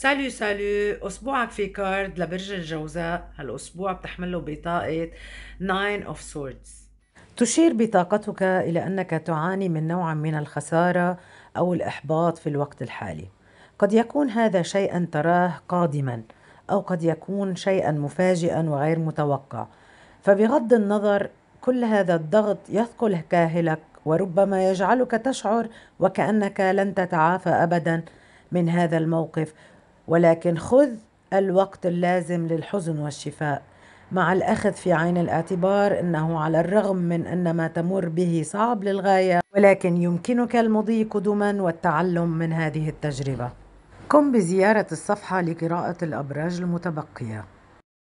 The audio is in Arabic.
سالو سالو اسبوعك في كارد لبرج الجوزاء هالاسبوع بتحمله بطاقه 9 اوف سوردز تشير بطاقتك الى انك تعاني من نوع من الخساره او الاحباط في الوقت الحالي قد يكون هذا شيئا تراه قادما او قد يكون شيئا مفاجئا وغير متوقع فبغض النظر كل هذا الضغط يثقل كاهلك وربما يجعلك تشعر وكانك لن تتعافى ابدا من هذا الموقف ولكن خذ الوقت اللازم للحزن والشفاء مع الأخذ في عين الاعتبار أنه على الرغم من أن ما تمر به صعب للغاية ولكن يمكنك المضي قدما والتعلم من هذه التجربة قم بزيارة الصفحة لقراءة الأبراج المتبقية